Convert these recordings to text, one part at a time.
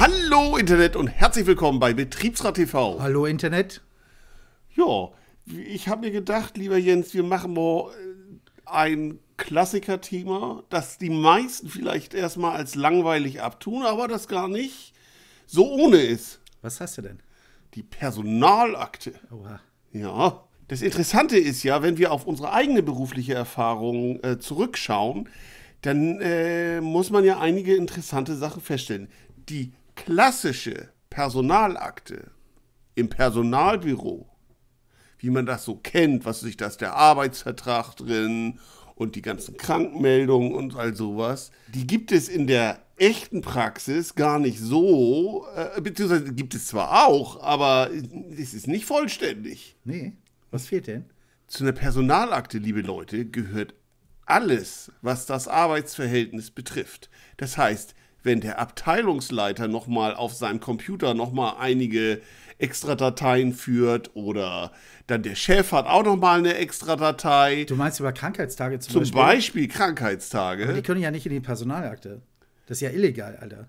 Hallo Internet und herzlich willkommen bei Betriebsrat TV. Hallo Internet. Ja, ich habe mir gedacht, lieber Jens, wir machen mal äh, ein Klassiker-Thema, das die meisten vielleicht erstmal als langweilig abtun, aber das gar nicht so ohne ist. Was hast du denn? Die Personalakte. Oha. Ja. Das Interessante ist ja, wenn wir auf unsere eigene berufliche Erfahrung äh, zurückschauen, dann äh, muss man ja einige interessante Sachen feststellen. Die klassische Personalakte im Personalbüro, wie man das so kennt, was sich das der Arbeitsvertrag drin und die ganzen Krankmeldungen und all sowas, die gibt es in der echten Praxis gar nicht so, äh, beziehungsweise gibt es zwar auch, aber es ist nicht vollständig. Nee, was fehlt denn? Zu einer Personalakte, liebe Leute, gehört alles, was das Arbeitsverhältnis betrifft. Das heißt, wenn der Abteilungsleiter nochmal auf seinem Computer nochmal einige Extradateien führt oder dann der Chef hat auch nochmal eine Extradatei. Du meinst über Krankheitstage zum, zum Beispiel? Zum Beispiel Krankheitstage. Aber die können ja nicht in die Personalakte. Das ist ja illegal, Alter.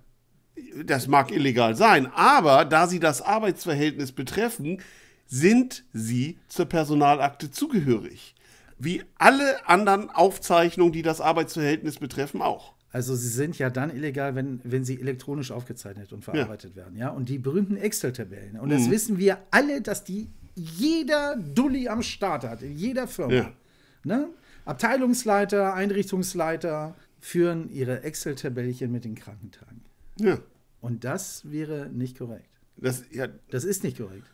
Das mag illegal sein, aber da sie das Arbeitsverhältnis betreffen, sind sie zur Personalakte zugehörig. Wie alle anderen Aufzeichnungen, die das Arbeitsverhältnis betreffen, auch. Also sie sind ja dann illegal, wenn, wenn sie elektronisch aufgezeichnet und verarbeitet ja. werden. Ja? Und die berühmten Excel-Tabellen. Und mhm. das wissen wir alle, dass die jeder Dulli am Start hat, in jeder Firma. Ja. Ne? Abteilungsleiter, Einrichtungsleiter führen ihre Excel-Tabellchen mit den Krankentagen. Ja. Und das wäre nicht korrekt. Das, ja, das ist nicht korrekt.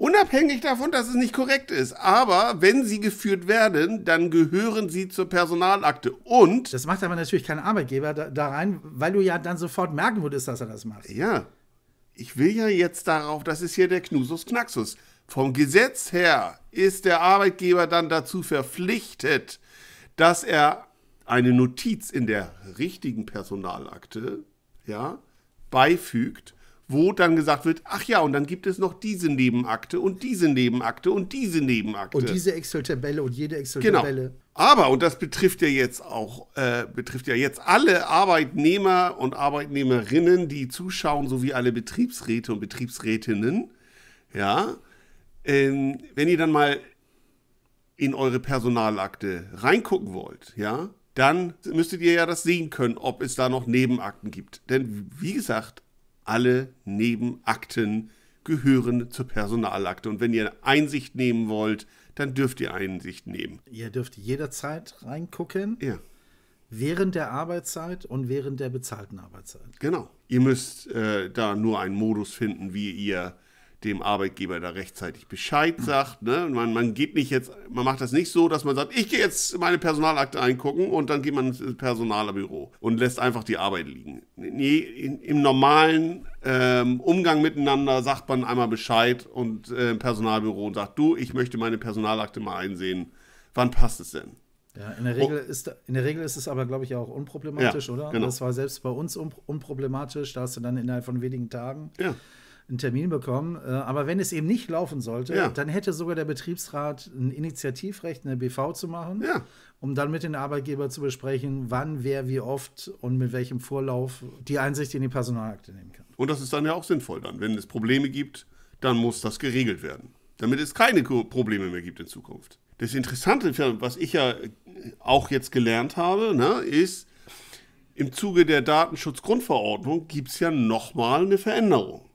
Unabhängig davon, dass es nicht korrekt ist. Aber wenn sie geführt werden, dann gehören sie zur Personalakte. Und. Das macht aber natürlich kein Arbeitgeber da, da rein, weil du ja dann sofort merken würdest, dass er das macht. Ja. Ich will ja jetzt darauf, das ist hier der Knusus Knaxus. Vom Gesetz her ist der Arbeitgeber dann dazu verpflichtet, dass er eine Notiz in der richtigen Personalakte ja, beifügt, wo dann gesagt wird, ach ja, und dann gibt es noch diese Nebenakte und diese Nebenakte und diese Nebenakte. Und diese Excel-Tabelle und jede genau. Excel-Tabelle. Genau. Aber, und das betrifft ja jetzt auch, äh, betrifft ja jetzt alle Arbeitnehmer und Arbeitnehmerinnen, die zuschauen, sowie alle Betriebsräte und Betriebsrätinnen, ja, ähm, wenn ihr dann mal in eure Personalakte reingucken wollt, ja, dann müsstet ihr ja das sehen können, ob es da noch Nebenakten gibt. Denn wie gesagt, alle Nebenakten gehören zur Personalakte. Und wenn ihr Einsicht nehmen wollt, dann dürft ihr Einsicht nehmen. Ihr dürft jederzeit reingucken. Ja. Während der Arbeitszeit und während der bezahlten Arbeitszeit. Genau. Ihr müsst äh, da nur einen Modus finden, wie ihr dem Arbeitgeber da rechtzeitig Bescheid sagt. Ne? Man, man geht nicht jetzt, man macht das nicht so, dass man sagt, ich gehe jetzt meine Personalakte eingucken und dann geht man ins Personalbüro und lässt einfach die Arbeit liegen. Nee, in, im normalen ähm, Umgang miteinander sagt man einmal Bescheid und äh, Personalbüro und sagt, du, ich möchte meine Personalakte mal einsehen. Wann passt es denn? Ja, in der Regel oh. ist in der Regel ist es aber, glaube ich, auch unproblematisch, ja, oder? Genau. Das war selbst bei uns unproblematisch, da hast du dann innerhalb von wenigen Tagen. Ja einen Termin bekommen. Äh, aber wenn es eben nicht laufen sollte, ja. dann hätte sogar der Betriebsrat ein Initiativrecht, eine BV zu machen, ja. um dann mit den Arbeitgeber zu besprechen, wann, wer, wie oft und mit welchem Vorlauf die Einsicht in die Personalakte nehmen kann. Und das ist dann ja auch sinnvoll dann. Wenn es Probleme gibt, dann muss das geregelt werden, damit es keine Probleme mehr gibt in Zukunft. Das Interessante, was ich ja äh, auch jetzt gelernt habe, ne, ist, im Zuge der Datenschutzgrundverordnung gibt es ja nochmal eine Veränderung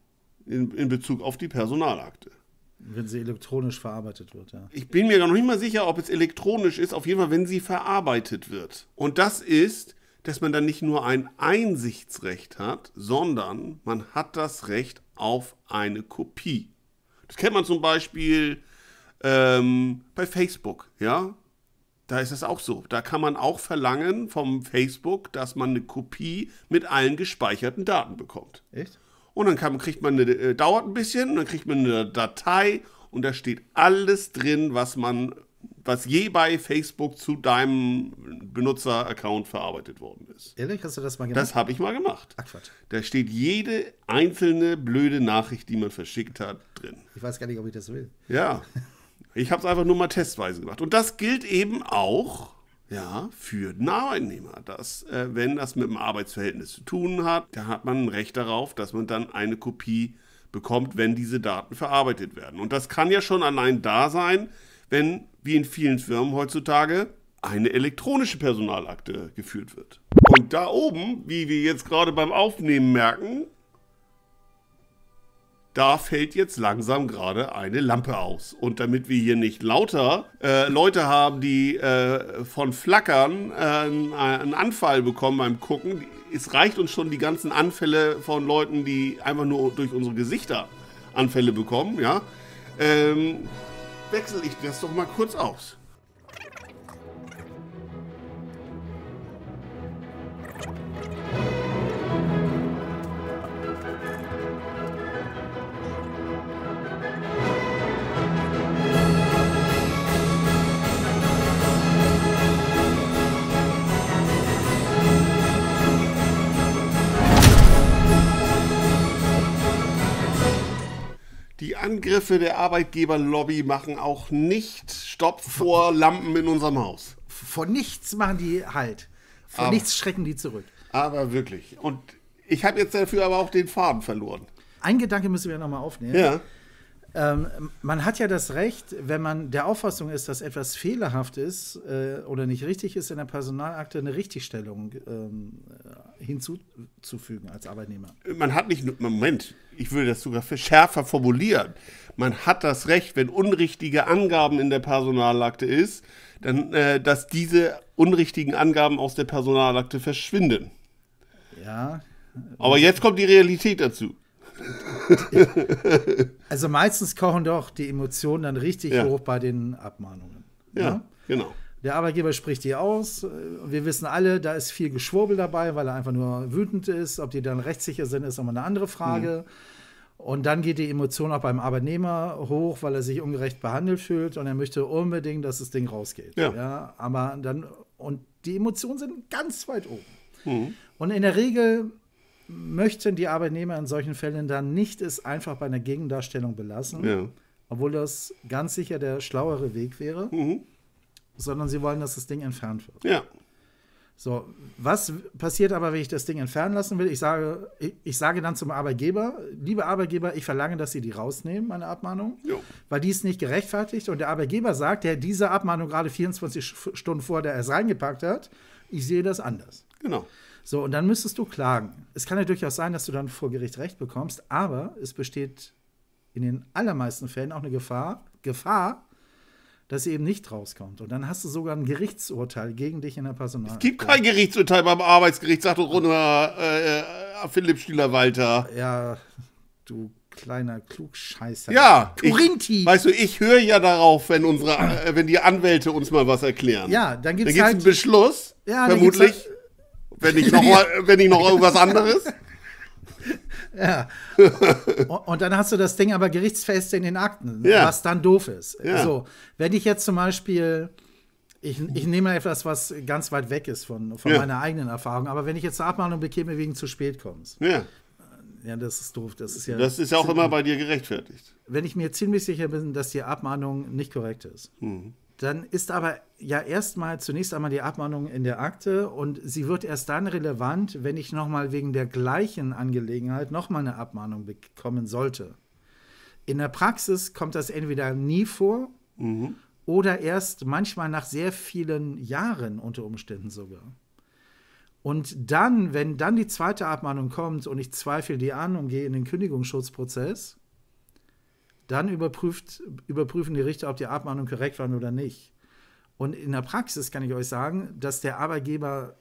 in, in Bezug auf die Personalakte. Wenn sie elektronisch verarbeitet wird, ja. Ich bin mir noch nicht mal sicher, ob es elektronisch ist, auf jeden Fall, wenn sie verarbeitet wird. Und das ist, dass man dann nicht nur ein Einsichtsrecht hat, sondern man hat das Recht auf eine Kopie. Das kennt man zum Beispiel ähm, bei Facebook, ja. Da ist das auch so. Da kann man auch verlangen vom Facebook, dass man eine Kopie mit allen gespeicherten Daten bekommt. Echt? Und dann kann, kriegt man eine, äh, dauert ein bisschen, und dann kriegt man eine Datei und da steht alles drin, was man, was je bei Facebook zu deinem Benutzer-Account verarbeitet worden ist. Ehrlich, hast du das mal gemacht? Das habe ich mal gemacht. Ach, Quatsch. Da steht jede einzelne blöde Nachricht, die man verschickt hat, drin. Ich weiß gar nicht, ob ich das will. Ja. Ich habe es einfach nur mal testweise gemacht. Und das gilt eben auch ja, für den Arbeitnehmer. Dass, äh, wenn das mit dem Arbeitsverhältnis zu tun hat, da hat man ein Recht darauf, dass man dann eine Kopie bekommt, wenn diese Daten verarbeitet werden. Und das kann ja schon allein da sein, wenn, wie in vielen Firmen heutzutage, eine elektronische Personalakte geführt wird. Und da oben, wie wir jetzt gerade beim Aufnehmen merken, da fällt jetzt langsam gerade eine Lampe aus. Und damit wir hier nicht lauter äh, Leute haben, die äh, von Flackern äh, einen Anfall bekommen beim Gucken, es reicht uns schon die ganzen Anfälle von Leuten, die einfach nur durch unsere Gesichter Anfälle bekommen, ja, ähm, wechsle ich das doch mal kurz aus. Die Angriffe der Arbeitgeberlobby machen auch nicht Stopp vor Lampen in unserem Haus. Vor nichts machen die halt. Vor aber, nichts schrecken die zurück. Aber wirklich. Und ich habe jetzt dafür aber auch den Faden verloren. Ein Gedanke müssen wir nochmal aufnehmen. Ja. Ähm, man hat ja das Recht, wenn man der Auffassung ist, dass etwas fehlerhaft ist äh, oder nicht richtig ist, in der Personalakte eine Richtigstellung ähm, hinzuzufügen als Arbeitnehmer. Man hat nicht, Moment, ich würde das sogar schärfer formulieren. Man hat das Recht, wenn unrichtige Angaben in der Personalakte ist, dann, äh, dass diese unrichtigen Angaben aus der Personalakte verschwinden. Ja. Aber jetzt kommt die Realität dazu. also meistens kochen doch die Emotionen dann richtig ja. hoch bei den Abmahnungen. Ja, ja? Ne? genau. Der Arbeitgeber spricht die aus. Äh, wir wissen alle, da ist viel Geschwurbel dabei, weil er einfach nur wütend ist. Ob die dann rechtssicher sind, ist nochmal eine andere Frage. Mhm. Und dann geht die Emotion auch beim Arbeitnehmer hoch, weil er sich ungerecht behandelt fühlt und er möchte unbedingt, dass das Ding rausgeht. Ja. ja aber dann, und die Emotionen sind ganz weit oben. Mhm. Und in der Regel möchten die Arbeitnehmer in solchen Fällen dann nicht es einfach bei einer Gegendarstellung belassen, ja. obwohl das ganz sicher der schlauere Weg wäre. Mhm sondern sie wollen, dass das Ding entfernt wird. Ja. So, was passiert aber, wenn ich das Ding entfernen lassen will? Ich sage, ich, ich sage dann zum Arbeitgeber, liebe Arbeitgeber, ich verlange, dass Sie die rausnehmen, meine Abmahnung, jo. weil die ist nicht gerechtfertigt. Und der Arbeitgeber sagt, der diese Abmahnung gerade 24 Stunden vor, der es reingepackt hat, ich sehe das anders. Genau. So, und dann müsstest du klagen. Es kann ja durchaus sein, dass du dann vor Gericht Recht bekommst, aber es besteht in den allermeisten Fällen auch eine Gefahr, Gefahr dass sie eben nicht rauskommt. Und dann hast du sogar ein Gerichtsurteil gegen dich in der Personal. Es gibt kein Gerichtsurteil beim Arbeitsgericht, sagt doch Runner äh, äh, Philipp Stühler-Walter. Ja, du kleiner Klugscheißer. Ja, Turinti. Ich, weißt du, ich höre ja darauf, wenn unsere, äh, wenn die Anwälte uns mal was erklären. Ja, dann gibt es halt, einen Beschluss, ja, vermutlich. Halt, wenn ich noch, wenn ich noch irgendwas anderes. Ja. Und dann hast du das Ding aber gerichtsfest in den Akten, ne, ja. was dann doof ist. Ja. So, wenn ich jetzt zum Beispiel, ich, ich nehme etwas, was ganz weit weg ist von, von ja. meiner eigenen Erfahrung, aber wenn ich jetzt eine Abmahnung bekäme wegen zu spät kommst. Ja. Ja, das ist doof. Das ist ja, das ist auch immer bei dir gerechtfertigt. Wenn ich mir ziemlich sicher bin, dass die Abmahnung nicht korrekt ist. Mhm. Dann ist aber ja erstmal zunächst einmal die Abmahnung in der Akte und sie wird erst dann relevant, wenn ich nochmal wegen der gleichen Angelegenheit nochmal eine Abmahnung bekommen sollte. In der Praxis kommt das entweder nie vor mhm. oder erst manchmal nach sehr vielen Jahren unter Umständen sogar. Und dann, wenn dann die zweite Abmahnung kommt und ich zweifle die an und gehe in den Kündigungsschutzprozess, dann überprüft, überprüfen die Richter, ob die Abmahnungen korrekt waren oder nicht. Und in der Praxis kann ich euch sagen, dass der Arbeitgeber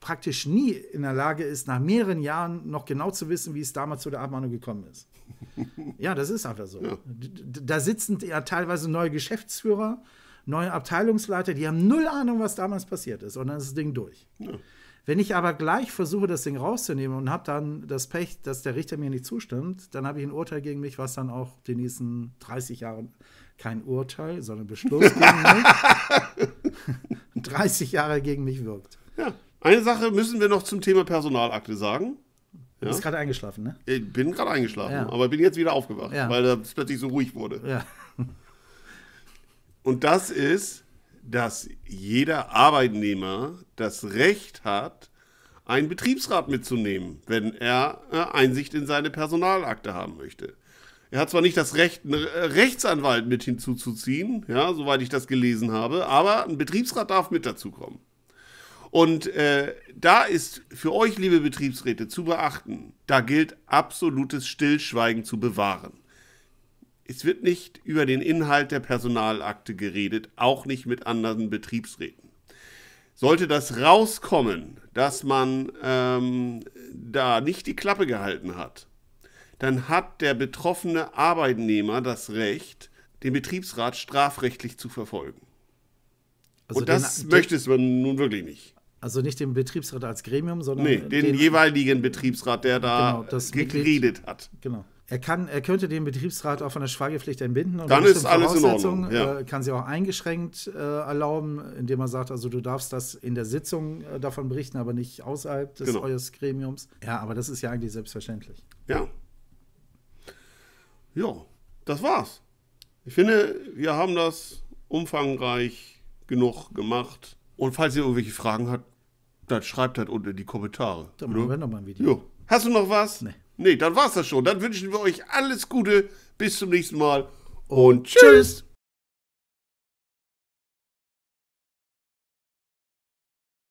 praktisch nie in der Lage ist, nach mehreren Jahren noch genau zu wissen, wie es damals zu der Abmahnung gekommen ist. ja, das ist einfach so. Ja. Da sitzen ja teilweise neue Geschäftsführer, neue Abteilungsleiter, die haben null Ahnung, was damals passiert ist, und dann ist das Ding durch. Ja. Wenn ich aber gleich versuche, das Ding rauszunehmen und habe dann das Pech, dass der Richter mir nicht zustimmt, dann habe ich ein Urteil gegen mich, was dann auch die nächsten 30 Jahre kein Urteil, sondern Beschluss gegen mich 30 Jahre gegen mich wirkt. Ja, eine Sache müssen wir noch zum Thema Personalakte sagen. Du bist ja? gerade eingeschlafen, ne? Ich bin gerade eingeschlafen, ja. aber bin jetzt wieder aufgewacht, ja. weil es plötzlich so ruhig wurde. Und das ist dass jeder Arbeitnehmer das Recht hat, einen Betriebsrat mitzunehmen, wenn er äh, Einsicht in seine Personalakte haben möchte. Er hat zwar nicht das Recht, einen äh, Rechtsanwalt mit hinzuzuziehen, ja, soweit ich das gelesen habe, aber ein Betriebsrat darf mit dazukommen. Und äh, da ist für euch, liebe Betriebsräte, zu beachten, da gilt absolutes Stillschweigen zu bewahren. Es wird nicht über den Inhalt der Personalakte geredet, auch nicht mit anderen Betriebsräten. Sollte das rauskommen, dass man ähm, da nicht die Klappe gehalten hat, dann hat der betroffene Arbeitnehmer das Recht, den Betriebsrat strafrechtlich zu verfolgen. Also Und das den, möchte es man nun wirklich nicht. Also nicht den Betriebsrat als Gremium, sondern nee, den, den jeweiligen Betriebsrat, der da genau, geredet Mitglied, hat. Genau. Er, kann, er könnte den Betriebsrat auch von der Schweigepflicht entbinden. Und Dann ist alles in Ordnung. Ja. Äh, kann sie auch eingeschränkt äh, erlauben, indem er sagt, also du darfst das in der Sitzung äh, davon berichten, aber nicht außerhalb des genau. eures Gremiums. Ja, aber das ist ja eigentlich selbstverständlich. Ja. Ja, das war's. Ich finde, wir haben das umfangreich genug gemacht. Und falls ihr irgendwelche Fragen habt, dann schreibt halt unten in die Kommentare. Dann machen wir nochmal ein Video. Jo. Hast du noch was? Nee. Nee, dann war's das schon. Dann wünschen wir euch alles Gute. Bis zum nächsten Mal und tschüss. tschüss.